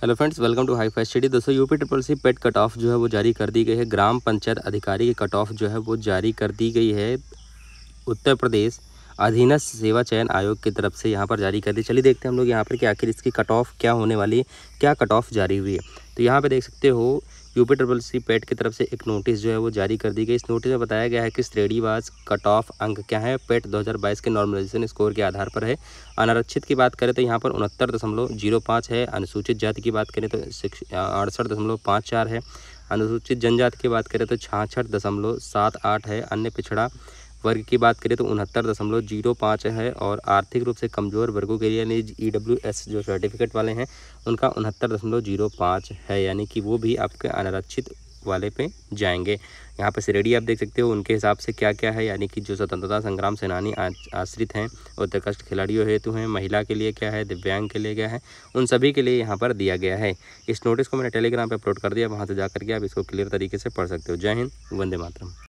hello friends welcome to high five study दोस्तों UP triple C PET cut off जो है वो जारी कर दी गई है ग्राम पंचायत अधिकारी की कट ऑफ जो है वो जारी कर दी गई है उत्तर प्रदेश अधीनस्थ सेवा चयन आयोग की तरफ से यहाँ पर जारी कर दी चलिए देखते हैं हम लोग यहाँ पर कि आखिर इसकी कट ऑफ क्या होने वाली है क्या कट ऑफ जारी हुई है तो यहाँ पर देख सकते हो यूपी ट्रबल सी पेट की तरफ से एक नोटिस जो है वो जारी कर दी गई इस नोटिस में बताया गया है कि श्रेणीवास कट ऑफ अंक क्या है पेट 2022 के नॉर्मलाइजेशन स्कोर के आधार पर है अनारक्षित की बात करें तो यहाँ पर उनहत्तर दशमलव जीरो पाँच है अनुसूचित जाति की बात करें तो अड़सठ दशमलव पाँच चार है अनुसूचित जनजाति की बात करें तो छाछठ दशमलव सात आठ है अन्य पिछड़ा वर्ग की बात करें तो उनहत्तर दशमलव जीरो पाँच है और आर्थिक रूप से कमज़ोर वर्गों के लिए यानी ई डब्ल्यू एस जो सर्टिफिकेट वाले हैं उनका उनहत्तर दशमलव जीरो पाँच है यानी कि वो भी आपके अनारक्षित वाले पे जाएंगे यहाँ पर श्रेणी आप देख सकते हो उनके हिसाब से क्या क्या है यानी कि जो स्वतंत्रता संग्राम सेनानी आश्रित हैं और तटस्थ खिलाड़ियों हेतु हैं महिला के लिए क्या है दिव्यांग के लिए क्या है उन सभी के लिए यहाँ पर दिया गया है इस नोटिस को मैंने टेलीग्राम पर अपलोड कर दिया वहाँ से जा करके आप इसको क्लियर तरीके से पढ़ सकते हो जय हिंद वंदे मातरम